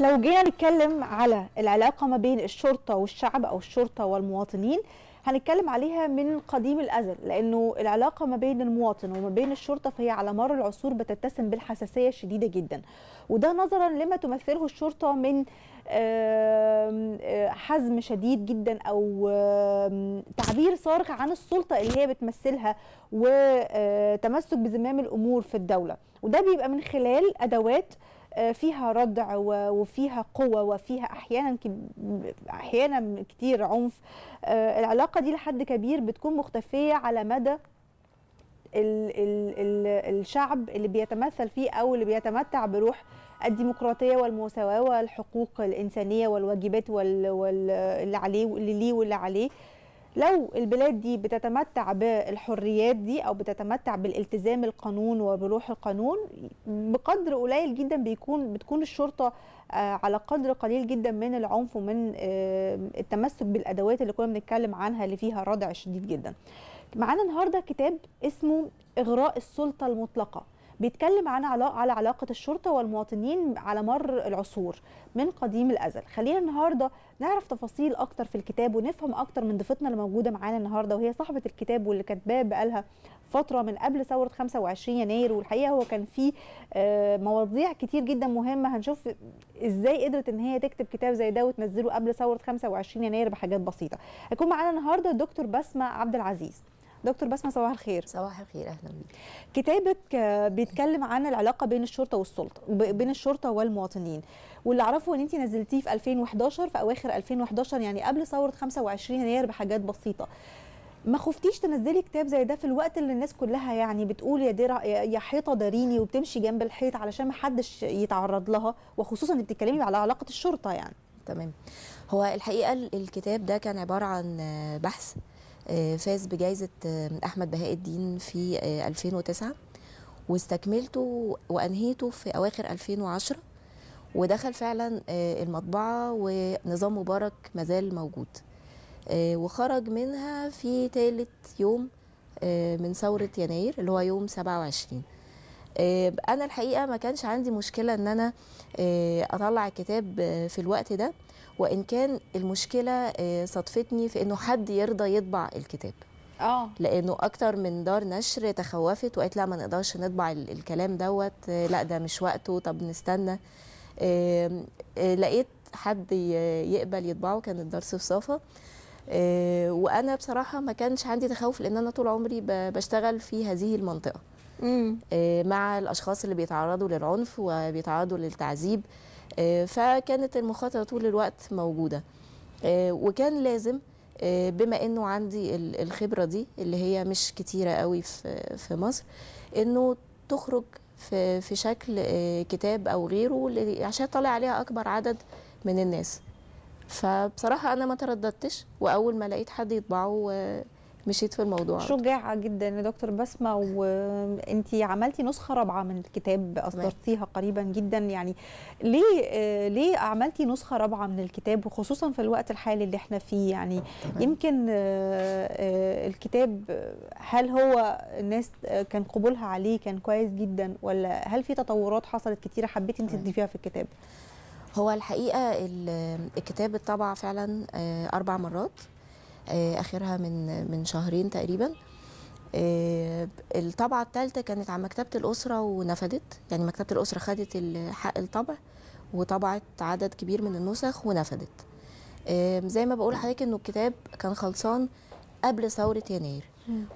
لو جينا نتكلم على العلاقه ما بين الشرطه والشعب او الشرطه والمواطنين هنتكلم عليها من قديم الازل لانه العلاقه ما بين المواطن وما بين الشرطه فهي على مر العصور بتتسم بالحساسيه الشديده جدا وده نظرا لما تمثله الشرطه من آه، حزم شديد جدا او تعبير صارخ عن السلطه اللي هي بتمثلها وتمسك بزمام الامور في الدوله وده بيبقى من خلال ادوات آه، فيها ردع وفيها قوة وفيها أحيانا أحيانا كتير عنف آه، العلاقة دي لحد كبير بتكون مختفية على مدى الشعب اللي بيتمثل فيه أو اللي بيتمتع بروح الديمقراطيه والمساواه والحقوق الانسانيه والواجبات واللي عليه واللي ليه واللي عليه لو البلاد دي بتتمتع بالحريات دي او بتتمتع بالالتزام القانون وبروح القانون بقدر قليل جدا بيكون بتكون الشرطه آه، على قدر قليل جدا من العنف ومن آه، التمسك بالادوات اللي كنا بنتكلم عنها اللي فيها ردع شديد جدا معانا النهارده كتاب اسمه اغراء السلطه المطلقه بيتكلم عن على علاقه الشرطه والمواطنين على مر العصور من قديم الازل خلينا النهارده نعرف تفاصيل اكتر في الكتاب ونفهم اكتر من ضيفتنا اللي موجوده معانا النهارده وهي صاحبه الكتاب واللي كاتباه بقالها فتره من قبل ثوره 25 يناير والحقيقه هو كان فيه آه، مواضيع كتير جدا مهمه هنشوف ازاي قدرت ان هي تكتب كتاب زي ده وتنزله قبل ثوره 25 يناير بحاجات بسيطه هيكون معانا النهارده الدكتور بسمه عبد العزيز دكتور بسمه صباح الخير صباح الخير اهلا بيك كتابك آه، بيتكلم عن العلاقه بين الشرطه والسلطه بين الشرطه والمواطنين واللي اعرفه ان انت نزلتيه في 2011 في اواخر 2011 يعني قبل ثوره 25 يناير بحاجات بسيطه ما خفتيش تنزلي كتاب زي ده في الوقت اللي الناس كلها يعني بتقول يا درع يا حيطه داريني وبتمشي جنب الحيط علشان ما حدش يتعرض لها وخصوصا انت بتتكلمي على علاقه الشرطه يعني تمام هو الحقيقه الكتاب ده كان عباره عن آه، بحث فاز بجائزة آه، أحمد بهاء الدين في 2009 آه، واستكملته وأنهيته في أواخر 2010 ودخل فعلا آه، المطبعة ونظام مبارك مازال موجود وخرج منها في ثالث يوم من ثورة يناير اللي هو يوم 27 أنا الحقيقة ما كانش عندي مشكلة إن أنا أطلع الكتاب في الوقت ده وان كان المشكله آه، صادفتني في انه حد يرضى يطبع الكتاب اه لانه اكتر من دار نشر تخوفت وقالت لا ما نقدرش نطبع الكلام دوت آه، لا ده مش وقته طب نستنى آه، لقيت حد يقبل يطبعه كان الدار صفصافه وانا بصراحه ما كانش عندي تخوف لان انا طول عمري بشتغل في هذه المنطقه مع الاشخاص اللي بيتعرضوا للعنف وبيتعرضوا للتعذيب آه، فكانت المخاطره طول الوقت موجوده آه، وكان لازم آه، بما انه عندي الخبره دي اللي هي مش كتيره قوي في في مصر انه تخرج في في شكل كتاب او غيره عشان طالع عليها اكبر عدد من الناس فبصراحه انا ما ترددتش واول ما لقيت حد يطبعه مشيت في الموضوع شجاعه جدا يا دكتور بسمه وانت عملتي نسخه رابعه من الكتاب اصدرتيها قريبا جدا يعني ليه ليه عملتي نسخه رابعه من الكتاب وخصوصا في الوقت الحالي اللي احنا فيه يعني يمكن آه، آه، الكتاب هل هو الناس آه، كان قبولها عليه كان كويس جدا ولا هل في تطورات حصلت كتيره حبيتي انت تضيفيها في الكتاب هو الحقيقه الكتاب اتطبع فعلا اربع مرات آه، اخرها من من شهرين تقريبا آه، الطبعه الثالثه كانت على مكتبه الاسره ونفدت يعني مكتبه الاسره خدت حق الطبع وطبعت عدد كبير من النسخ ونفدت زي ما بقول لحضرتك انه الكتاب كان خلصان قبل ثوره يناير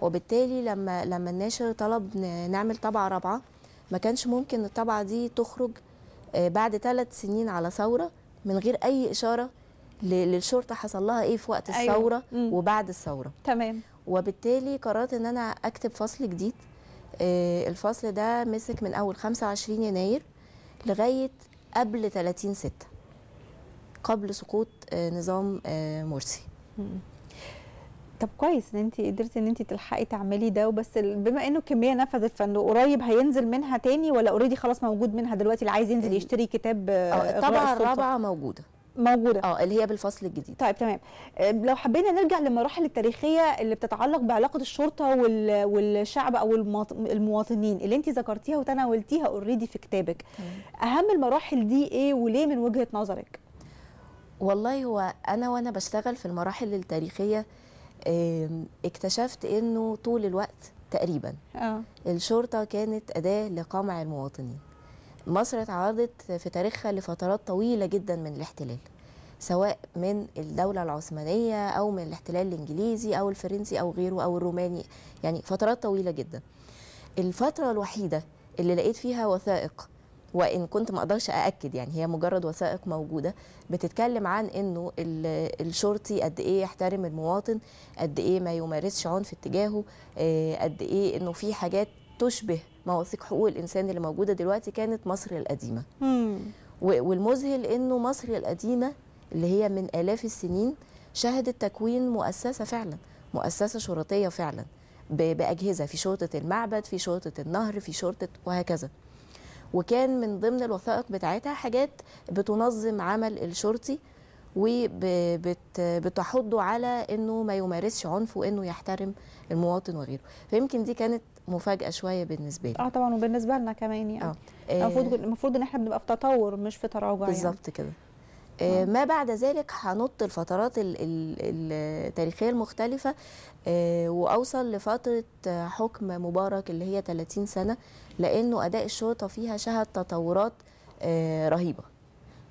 وبالتالي لما لما الناشر طلب نعمل طبعه رابعه ما كانش ممكن الطبعه دي تخرج آه، بعد ثلاث سنين على ثوره من غير اي اشاره للشرطه حصل لها ايه في وقت أيوة. الثوره أيوة. وبعد الثوره تمام وبالتالي قررت ان انا اكتب فصل جديد آه، الفصل ده مسك من اول 25 يناير لغايه قبل 30 6 قبل سقوط آه، نظام آه، مرسي طب كويس ان انت قدرتي ان انت تلحقي تعملي ده وبس بما انه الكميه نفذت فانه قريب هينزل منها تاني ولا اوريدي خلاص موجود منها دلوقتي اللي عايز ينزل يشتري كتاب الطبعه الرابعه موجوده موجوده اه اللي هي بالفصل الجديد طيب تمام آه، لو حبينا نرجع للمراحل التاريخيه اللي بتتعلق بعلاقه الشرطه والشعب او المواطنين اللي انت ذكرتيها وتناولتيها اوريدي في كتابك طيب. اهم المراحل دي ايه وليه من وجهه نظرك والله هو انا وانا بشتغل في المراحل التاريخيه اكتشفت انه طول الوقت تقريبا آه. الشرطه كانت اداه لقمع المواطنين مصر اتعرضت في تاريخها لفترات طويلة جدا من الاحتلال سواء من الدولة العثمانية أو من الاحتلال الإنجليزي أو الفرنسي أو غيره أو الروماني يعني فترات طويلة جدا الفترة الوحيدة اللي لقيت فيها وثائق وان كنت ما اقدرش ااكد يعني هي مجرد وثائق موجوده بتتكلم عن انه الشرطي قد ايه يحترم المواطن قد ايه ما يمارسش عنف اتجاهه آه، قد ايه انه في حاجات تشبه مواثيق حقوق الانسان اللي موجوده دلوقتي كانت مصر القديمه مم. والمذهل انه مصر القديمه اللي هي من الاف السنين شهدت تكوين مؤسسه فعلا مؤسسه شرطيه فعلا باجهزه في شرطه المعبد في شرطه النهر في شرطه وهكذا وكان من ضمن الوثائق بتاعتها حاجات بتنظم عمل الشرطي وبتحضه على انه ما يمارسش عنف وانه يحترم المواطن وغيره فيمكن دي كانت مفاجاه شويه بالنسبه لي اه طبعا وبالنسبه لنا كمان يعني آه، آه، آه، المفروض المفروض ان احنا بنبقى في تطور مش في تراجع يعني. بالظبط يعني. كده آه. ما بعد ذلك هنط الفترات التاريخيه المختلفه آه واوصل لفتره حكم مبارك اللي هي 30 سنه لانه اداء الشرطه فيها شهد تطورات آه رهيبه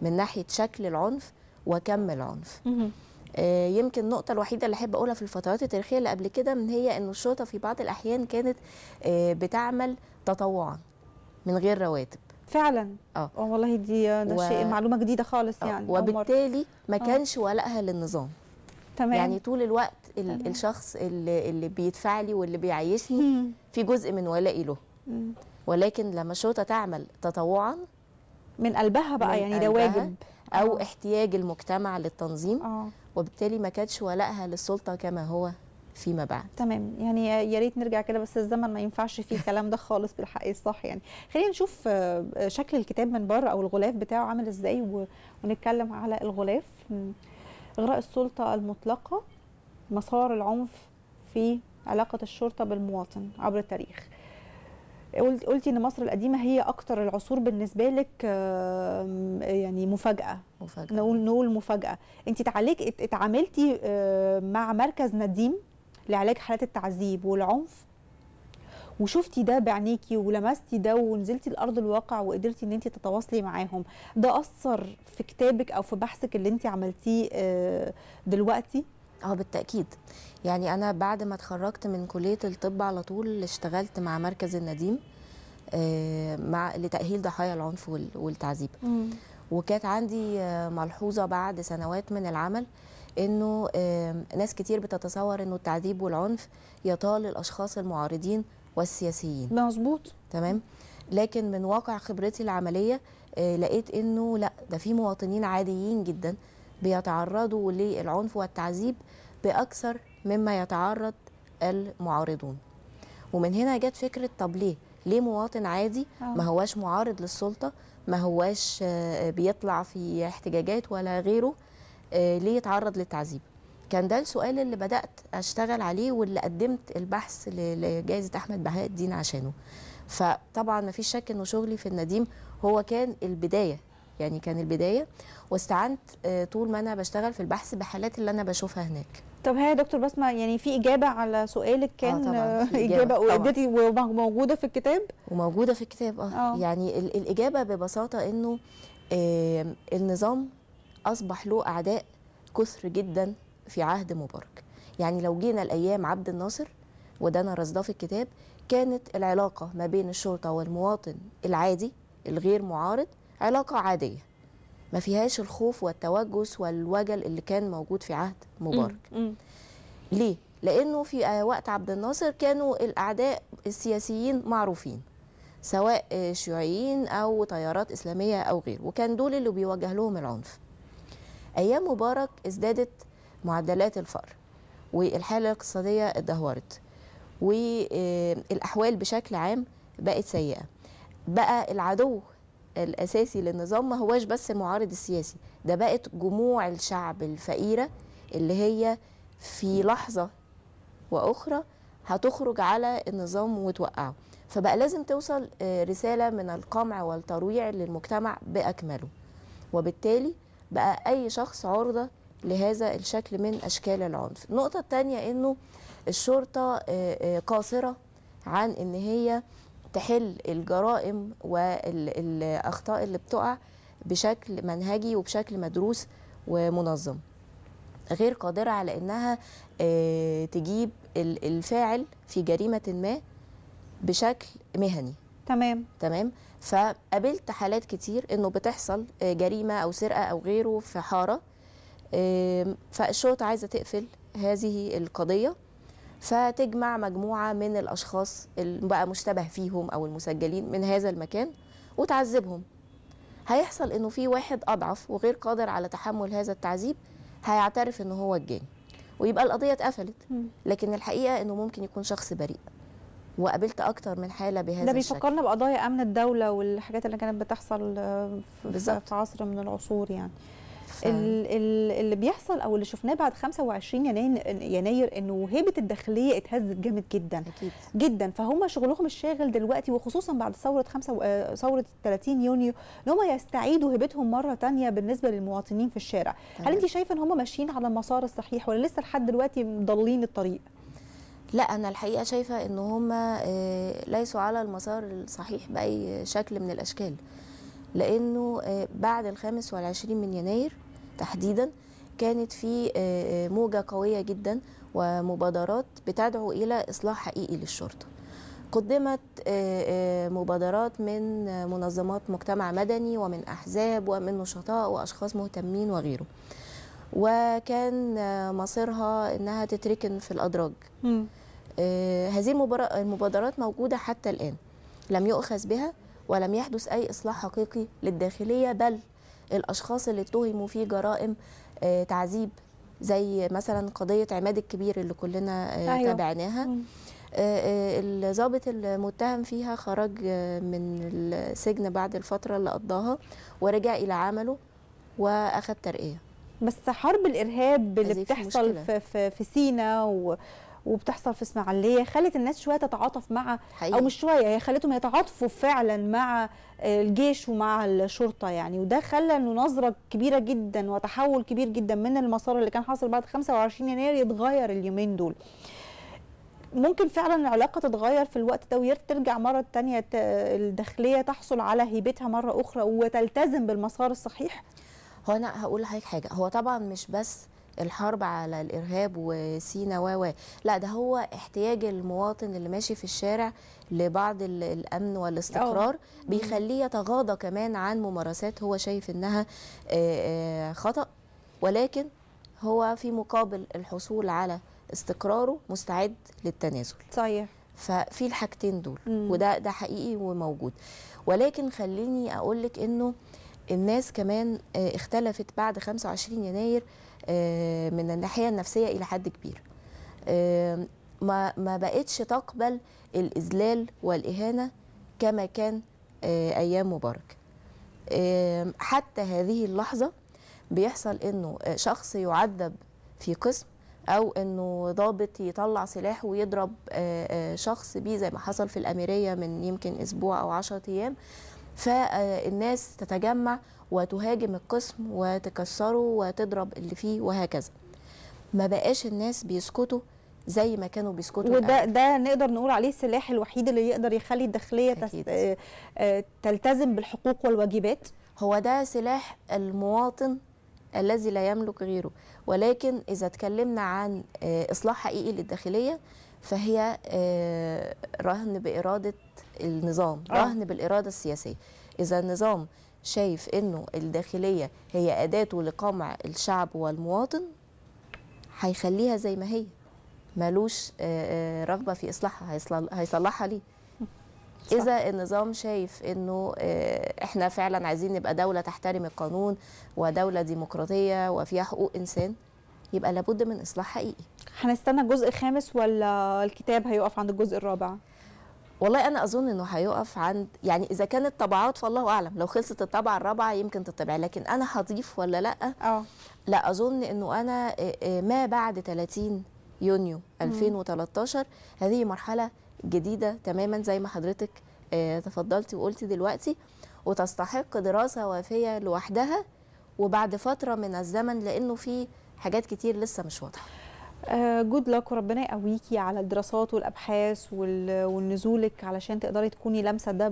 من ناحيه شكل العنف وكم العنف آه، يمكن النقطة الوحيدة اللي أحب أقولها في الفترات التاريخية اللي قبل كده من هي إن الشرطة في بعض الأحيان كانت آه، بتعمل تطوعا من غير رواتب فعلا اه, آه، والله دي ده و... شيء معلومه جديده خالص يعني وبالتالي ما كانش ولائها للنظام تمام يعني طول الوقت ال... الشخص اللي, اللي بيدفع لي واللي بيعيشني مم. في جزء من ولائي له مم. ولكن لما الشرطه تعمل تطوعا من قلبها بقى من يعني ده واجب او احتياج المجتمع للتنظيم آه. وبالتالي ما كانتش ولائها للسلطه كما هو فيما بعد تمام يعني يا ريت نرجع كده بس الزمن ما ينفعش فيه الكلام ده خالص بالحق الصح يعني خلينا نشوف آه، شكل الكتاب من بره او الغلاف بتاعه عامل ازاي ونتكلم على الغلاف اغراء السلطه المطلقه مسار العنف في علاقه الشرطه بالمواطن عبر التاريخ قلتي ان مصر القديمه هي اكتر العصور بالنسبه لك يعني مفاجاه مفاجاه نقول نقول مفاجاه انت تعالج اتعاملتي مع مركز نديم لعلاج حالات التعذيب والعنف وشفتي ده بعينيكي ولمستي ده ونزلتي الارض الواقع وقدرتي ان انت تتواصلي معاهم ده اثر في كتابك او في بحثك اللي انت عملتيه آه، دلوقتي اه بالتاكيد يعني انا بعد ما اتخرجت من كليه الطب على طول اشتغلت مع مركز النديم آه، مع لتاهيل ضحايا العنف والتعذيب وكانت عندي آه، ملحوظه بعد سنوات من العمل انه آه، ناس كتير بتتصور انه التعذيب والعنف يطال الاشخاص المعارضين والسياسيين مظبوط تمام لكن من واقع خبرتي العمليه لقيت انه لا ده في مواطنين عاديين جدا بيتعرضوا للعنف والتعذيب بأكثر مما يتعرض المعارضون ومن هنا جت فكرة طب ليه؟ ليه مواطن عادي آه. ما هواش معارض للسلطة ما هواش آه، بيطلع في احتجاجات ولا غيره آه، ليه يتعرض للتعذيب كان ده السؤال اللي بدأت أشتغل عليه واللي قدمت البحث لجائزة أحمد بهاء الدين عشانه فطبعا ما فيش شك أنه شغلي في النديم هو كان البداية يعني كان البدايه واستعنت آه، طول ما انا بشتغل في البحث بحالات اللي انا بشوفها هناك طب هي يا دكتور بسمه يعني في اجابه على سؤالك آه، كان آه طبعًا اجابه وادتي وموجوده في الكتاب وموجوده في الكتاب اه, آه. يعني الاجابه ببساطه انه آه النظام اصبح له اعداء كثر جدا في عهد مبارك يعني لو جينا الايام عبد الناصر وده انا رصداه في الكتاب كانت العلاقه ما بين الشرطه والمواطن العادي الغير معارض علاقة عادية ما فيهاش الخوف والتوجس والوجل اللي كان موجود في عهد مبارك ليه؟ لأنه في وقت عبد الناصر كانوا الأعداء السياسيين معروفين سواء شيوعيين أو تيارات إسلامية أو غيره وكان دول اللي بيوجه لهم العنف أيام مبارك ازدادت معدلات الفقر والحالة الاقتصادية اتدهورت والأحوال بشكل عام بقت سيئة بقى العدو الاساسي للنظام ما هواش بس المعارض السياسي ده بقت جموع الشعب الفقيره اللي هي في لحظه واخرى هتخرج على النظام وتوقعه فبقى لازم توصل آه، رساله من القمع والترويع للمجتمع باكمله وبالتالي بقى اي شخص عرضه لهذا الشكل من اشكال العنف النقطه الثانيه انه الشرطه آه، آه، قاصره عن ان هي تحل الجرائم والاخطاء اللي بتقع بشكل منهجي وبشكل مدروس ومنظم غير قادرة على أنها آه، تجيب الفاعل في جريمة ما بشكل مهني تمام تمام فقابلت حالات كتير انه بتحصل آه، جريمه او سرقه او غيره في حاره فالشرطه عايزه تقفل هذه القضيه فتجمع مجموعه من الاشخاص اللي بقى مشتبه فيهم او المسجلين من هذا المكان وتعذبهم هيحصل انه في واحد اضعف وغير قادر على تحمل هذا التعذيب هيعترف أنه هو الجاني ويبقى القضيه اتقفلت لكن الحقيقه انه ممكن يكون شخص بريء وقابلت اكتر من حاله بهذا الشكل ده بيفكرنا بقضايا امن الدوله والحاجات اللي كانت بتحصل آه، في, في عصر من العصور يعني اللي بيحصل او اللي شفناه بعد 25 يناير يناير انه هيبه الداخليه اتهزت جامد جدا أكيد. جدا فهم شغلهم الشاغل دلوقتي وخصوصا بعد ثوره 5 آه، ثوره 30 يونيو ان هم يستعيدوا هيبتهم مره ثانيه بالنسبه للمواطنين في الشارع طيب. هل انت شايفه ان هم ماشيين على المسار الصحيح ولا لسه لحد دلوقتي مضلين الطريق لا انا الحقيقه شايفه ان هم آه، ليسوا على المسار الصحيح باي شكل من الاشكال لانه آه، بعد ال 25 من يناير تحديدا كانت في آه، آه، موجه قويه جدا ومبادرات بتدعو الى اصلاح حقيقي للشرطه قدمت مبادرات من منظمات مجتمع مدني ومن احزاب ومن نشطاء واشخاص مهتمين وغيره وكان مصيرها انها تتركن في الادراج هذه المبادرات موجوده حتى الان لم يؤخذ بها ولم يحدث أي إصلاح حقيقي للداخلية بل الأشخاص اللي اتهموا في جرائم آه، تعذيب زي مثلا قضية عماد الكبير اللي كلنا آه، أيوة. تابعناها آه، الضابط المتهم فيها خرج من السجن بعد الفترة اللي قضاها ورجع إلى عمله وأخذ ترقية بس حرب الإرهاب اللي بتحصل في, في, في سينا و وبتحصل في اسماعيليه خلت الناس شويه تتعاطف مع حقيقي. او مش شويه هي خلتهم يتعاطفوا فعلا مع آه، الجيش ومع الشرطه يعني وده خلى انه نظره كبيره جدا وتحول كبير جدا من المسار اللي كان حاصل بعد 25 يناير يتغير اليومين دول ممكن فعلا العلاقه تتغير في الوقت ده وترجع مره تانية الداخليه تحصل على هيبتها مره اخرى وتلتزم بالمسار الصحيح هو انا هقول لحضرتك حاجه هو طبعا مش بس الحرب على الارهاب وسينا و لا ده هو احتياج المواطن اللي ماشي في الشارع لبعض الامن والاستقرار اه. بيخليه يتغاضى كمان عن ممارسات هو شايف انها آه، آه، خطا ولكن هو في مقابل الحصول على استقراره مستعد للتنازل صحيح ففي الحاجتين دول وده ده حقيقي وموجود ولكن خليني اقول لك انه الناس كمان آه، اختلفت بعد 25 يناير آه، من الناحيه النفسيه الى حد كبير آه، ما ما بقتش تقبل الاذلال والاهانه كما كان ايام مبارك حتى هذه اللحظه بيحصل انه شخص يعذب في قسم او انه ضابط يطلع سلاح ويضرب شخص بيه زي ما حصل في الاميريه من يمكن اسبوع او 10 ايام فالناس تتجمع وتهاجم القسم وتكسره وتضرب اللي فيه وهكذا ما بقاش الناس بيسكتوا زي ما كانوا بيسكتوا وده الأول. ده نقدر نقول عليه السلاح الوحيد اللي يقدر يخلي الداخليه آه، آه، تلتزم بالحقوق والواجبات هو ده سلاح المواطن الذي لا يملك غيره ولكن اذا اتكلمنا عن آه، اصلاح حقيقي للداخليه فهي رهن باراده النظام آه. رهن بالاراده السياسيه اذا النظام شايف انه الداخليه هي اداته لقمع الشعب والمواطن هيخليها زي ما هي ملوش آه، آه، رغبه في اصلاحها هيصلحها ليه صح. اذا النظام شايف انه آه، احنا فعلا عايزين نبقى دوله تحترم القانون ودوله ديمقراطيه وفيها حقوق انسان يبقى لابد من اصلاح حقيقي هنستنى الجزء الخامس ولا الكتاب هيقف عند الجزء الرابع والله انا اظن انه هيقف عند يعني اذا كانت طبعات فالله اعلم لو خلصت الطبعه الرابعه يمكن تطبع لكن انا هضيف ولا لا اه لا اظن انه انا آه، آه، ما بعد 30 يونيو 2013 هذه مرحله جديده تماما زي ما حضرتك آه، تفضلتي وقلتي دلوقتي وتستحق دراسه وافيه لوحدها وبعد فتره من الزمن لانه في حاجات كتير لسه مش واضحه جود آه، لك وربنا يقويكي على الدراسات والابحاث ونزولك علشان تقدري تكوني لامسه ده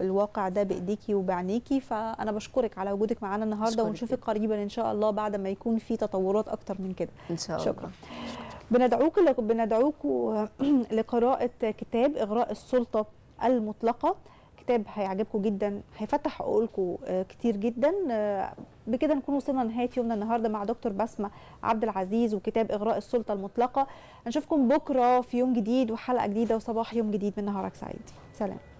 الواقع ده بايديكي وبعينيكي فانا بشكرك على وجودك معانا النهارده ونشوفك قريبا ان شاء الله بعد ما يكون في تطورات اكتر من كده ان شاء الله شكرا بندعوك بندعوك آه، لقراءه كتاب اغراء السلطه المطلقه كتاب هيعجبكم جدا هيفتح عقولكم آه، كتير جدا آه، بكده نكون وصلنا لنهايه يومنا النهارده مع دكتور بسمه عبد العزيز وكتاب اغراء السلطه المطلقه نشوفكم بكره في يوم جديد وحلقه جديده وصباح يوم جديد من نهارك سعيد سلام